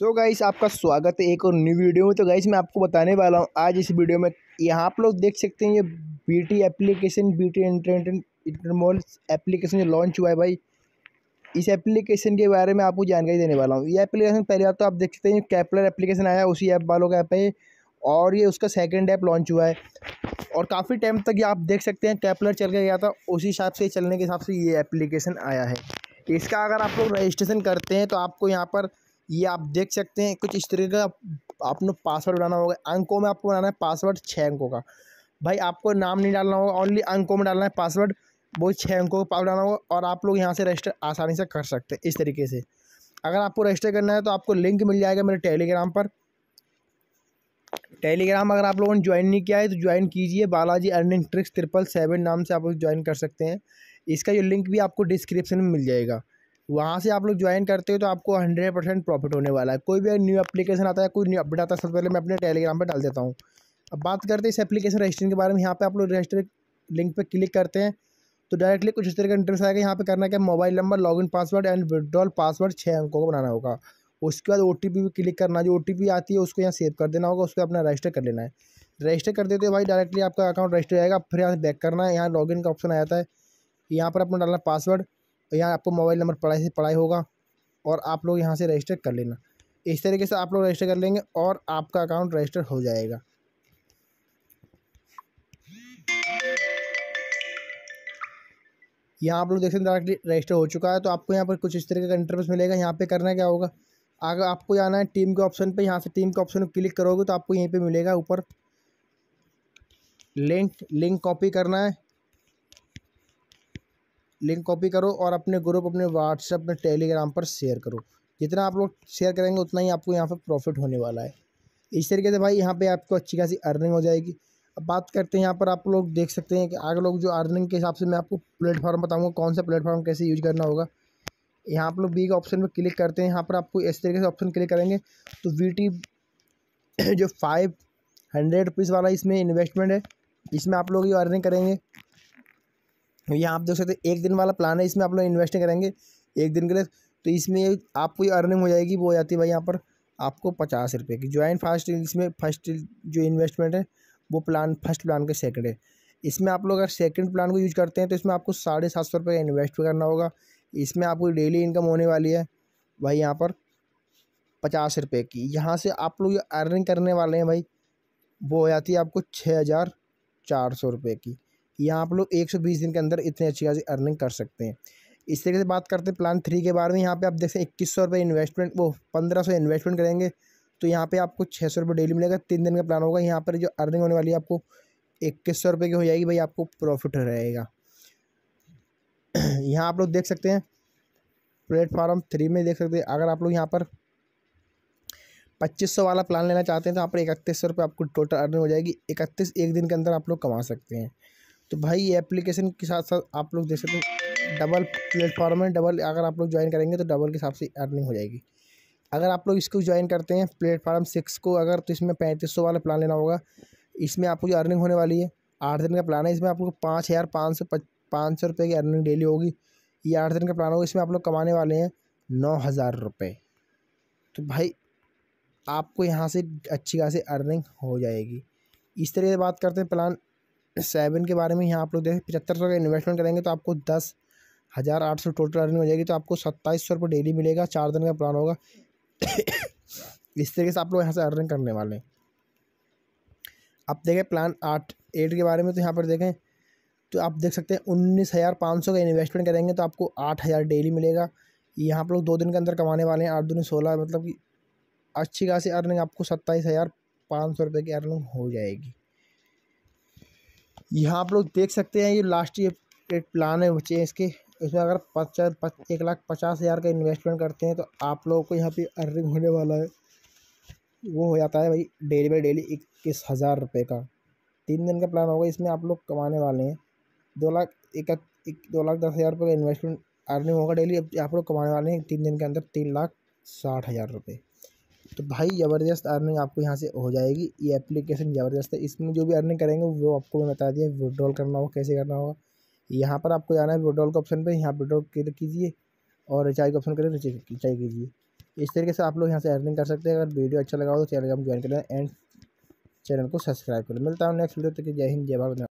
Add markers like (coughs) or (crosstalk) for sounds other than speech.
सो so guys आपका स्वागत है एक और न्यू वीडियो में तो गाइस मैं आपको बताने वाला हूँ आज इस वीडियो में यहाँ आप लोग देख सकते हैं ये बीटी एप्लीकेशन बीटी इंटरनेट इंटरमोल एप्लीकेशन जो लॉन्च हुआ है भाई इस एप्लीकेशन के बारे में आपको जानकारी देने वाला हूँ ये एप्लीकेशन पहली बात तो आप देख सकते हैं कैपलर एप्लीकेशन आया उसी ऐप वालों का ऐप है और ये उसका सेकेंड ऐप लॉन्च हुआ है और काफ़ी टाइम तक ये आप देख सकते हैं कैपलर चल के गया था उसी हिसाब से चलने के हिसाब से ये एप्लीकेशन आया है इसका अगर आप लोग रजिस्ट्रेशन करते हैं तो आपको यहाँ पर ये आप देख सकते हैं कुछ इस तरीके का आपने पासवर्ड बनाना होगा अंकों में आपको बनाना है पासवर्ड छः अंकों का भाई आपको नाम नहीं डालना होगा ओनली अंकों में डालना है पासवर्ड वो छः अंकों का पासवर्ड डालना होगा और आप लोग यहाँ से रजिस्टर आसानी से कर सकते हैं इस तरीके से अगर आपको रजिस्टर करना है तो आपको लिंक मिल जाएगा मेरे टेलीग्राम पर टेलीग्राम अगर आप लोगों ने ज्वाइन नहीं किया है तो ज्वाइन कीजिए Balaji earning tricks triple seven नाम से आप लोग ज्वाइन कर सकते हैं इसका जो लिंक भी आपको डिस्क्रिप्शन में मिल जाएगा वहाँ से आप लोग ज्वाइन करते हो तो आपको हंड्रेड परसेंट प्रॉफिट होने वाला है कोई भी न्यू एप्लीकेशन आता है कोई न्यू अपडेट आता है सबसे पहले मैं अपने टेलीग्राम पर डाल देता हूँ अब बात करते हैं इस एप्लीकेशन रजिस्ट्रेशन के बारे में यहाँ पे आप लोग रजिस्टर लिंक पे क्लिक करते हैं तो डायरेक्टली कुछ इस तरह का इंटरेस्ट आएगा यहाँ पर करना क्या mobile number login password and withdrawal password छः अंकों को बनाना होगा उसके बाद ओ टी पी क्लिक करना जो ओ टी पी आती है उसको यहाँ सेव कर देना होगा उस पर अपना रजिस्टर कर लेना है रजिस्टर कर देते हो भाई डायरेक्टली आपका अकाउंट रजिस्टर आएगा फिर यहाँ बैक करना है यहाँ लॉगिन का ऑप्शन आ जाता है यहाँ पर अपना डालना पासवर्ड तो यहाँ आपको मोबाइल नंबर पढ़ाई से पढ़ाई होगा और आप लोग यहाँ से रजिस्टर कर लेना इस तरीके से आप लोग रजिस्टर कर लेंगे और आपका अकाउंट रजिस्टर हो जाएगा यहाँ आप लोग देख सकते हैं डायरेक्टली रजिस्टर हो चुका है तो आपको यहाँ पर कुछ इस तरीके का इंटरव्यूस मिलेगा यहाँ पे करना क्या होगा अगर आपको जाना है टीम के ऑप्शन पे यहाँ से टीम के ऑप्शन क्लिक करोगे तो आपको यहीं पे मिलेगा ऊपर लिंक लिंक कॉपी करना है लिंक कॉपी करो और अपने ग्रुप अपने व्हाट्सएप में टेलीग्राम पर शेयर करो जितना आप लोग शेयर करेंगे उतना ही आपको यहाँ पर प्रॉफिट होने वाला है इस तरीके से भाई यहाँ पर आपको अच्छी खासी अर्निंग हो जाएगी अब बात करते हैं यहाँ पर आप लोग देख सकते हैं कि आगे लोग जो अर्निंग के हिसाब से मैं आपको प्लेटफॉर्म बताऊँगा कौन सा प्लेटफॉर्म कैसे यूज करना होगा यहाँ आप लोग बी के ऑप्शन पर क्लिक करते हैं यहाँ पर आपको इस तरीके से ऑप्शन क्लिक करेंगे तो वी (clears throat) जो फाइव हंड्रेड रुपीज़ वाला इसमें इन्वेस्टमेंट है इसमें आप लोग ये अर्निंग करेंगे यहाँ आप देख सकते हैं एक दिन वाला प्लान है इसमें आप लोग इन्वेस्ट करेंगे एक दिन के लिए तो इसमें आपको ये अर्निंग हो जाएगी वो हो जाती है भाई यहाँ पर आपको पचास रुपये की ज्वाइन फर्स्ट इसमें फर्स्ट जो इन्वेस्टमेंट है वो प्लान फर्स्ट प्लान के सेकंड है इसमें आप लोग अगर सेकंड प्लान को यूज करते हैं तो इसमें आपको साढ़े सात सौ रुपये का इन्वेस्ट करना होगा इसमें आपको डेली इनकम होने वाली है भाई यहाँ पर पचास रुपये की यहाँ से आप लोग अर्निंग करने वाले हैं भाई वो हो जाती है आपको छः हज़ार चार सौ रुपये की यहाँ आप लोग एक सौ बीस दिन के अंदर इतनी अच्छी खासी अर्निंग कर सकते हैं इस तरीके से बात करते हैं प्लान थ्री के बारे में यहाँ पे आप देख सकते हैं इक्कीस सौ रुपये इन्वेस्टमेंट वो पंद्रह सौ इन्वेस्टमेंट करेंगे तो यहाँ पे आपको छः सौ रुपये डेली मिलेगा तीन दिन का प्लान होगा यहाँ पर जो अर्निंग होने वाली है आपको इक्कीस सौ रुपये की हो जाएगी भाई आपको प्रॉफिट रहेगा (clears throat) यहाँ आप लोग देख सकते हैं प्लेटफार्म थ्री में देख सकते हैं अगर आप लोग यहाँ पर पच्चीस सौ वाला प्लान लेना चाहते हैं तो यहाँ पर इकतीस सौ रुपये आपको टोटल अर्निंग हो जाएगी इकतीस एक दिन के अंदर आप लोग कमा सकते हैं तो भाई ये एप्लीकेशन के साथ साथ आप लोग देख सकते हो डबल प्लेटफॉर्म है डबल अगर आप लोग ज्वाइन करेंगे तो डबल के हिसाब से अर्निंग हो जाएगी अगर आप लोग इसको ज्वाइन करते हैं प्लेटफार्म सिक्स को अगर तो इसमें पैंतीस सौ वाला प्लान लेना होगा इसमें आपको जो अर्निंग होने वाली है आठ दिन का प्लान है इसमें आप लोग पाँच हज़ार पाँच सौ पाँच सौ रुपये की अर्निंग डेली होगी ये आठ दिन का प्लान होगा इसमें आप लोग कमाने वाले हैं नौ हज़ार रुपये तो भाई आपको यहाँ से अच्छी खासी अर्निंग हो जाएगी इस तरह से बात करते हैं प्लान सेवन के बारे में यहाँ आप लोग देखें पचहत्तर सौ का इन्वेस्टमेंट करेंगे तो आपको दस हज़ार आठ सौ टोटल अर्निंग हो जाएगी तो आपको सत्ताईस सौ रुपये डेली मिलेगा चार दिन का प्लान होगा (coughs) इस तरीके से आप लोग यहाँ से अर्निंग करने वाले हैं आप देखें प्लान आठ एट के बारे में तो यहाँ पर देखें तो आप देख सकते हैं उन्नीस हज़ार पाँच सौ का इन्वेस्टमेंट करेंगे तो आपको आठ हज़ार डेली मिलेगा यहाँ पर लोग दो दिन के अंदर कमाने वाले हैं आठ दिन सोलह मतलब कि अच्छी खासी अर्निंग आपको सत्ताईस हज़ार पाँच सौ रुपये की अर्निंग हो जाएगी यहाँ आप लोग देख सकते हैं ये लास्ट ये प्लान है बच्चे इसके इसमें अगर पचास एक लाख पचास हज़ार का इन्वेस्टमेंट करते हैं तो आप लोगों को यहाँ पे अर्निंग होने वाला है वो हो जाता है भाई डेली बाई डेली इक्कीस हज़ार रुपये का तीन दिन का प्लान होगा इसमें आप लोग कमाने वाले हैं दो लाख एक, एक दो लाख दस हज़ार रुपये का इन्वेस्टमेंट अर्निंग होगा डेली आप लोग कमाने वाले हैं तीन दिन के अंदर तीन लाख साठ हज़ार रुपये तो भाई ज़बरदस्त अर्निंग आपको यहाँ से हो जाएगी ये एप्लीकेशन ज़बरदस्त है इसमें जो भी अर्निंग करेंगे वो आपको मैं बता दिया विड्रॉल करना होगा कैसे करना होगा यहाँ पर आपको जाना है विड्रॉल के ऑप्शन पर यहाँ विड्रॉल क्लिक कीजिए और रिचार्ज का ऑप्शन करें रिचार्ज कीजिए इस तरीके से आप लोग यहाँ से अर्निंग कर सकते हैं अगर वीडियो अच्छा लगा हो तो चैनल को ज्वाइन करें एंड चैनल को सब्सक्राइब करें मिलता हूँ नेक्स्ट वीडियो तक जय हिंद जय भारत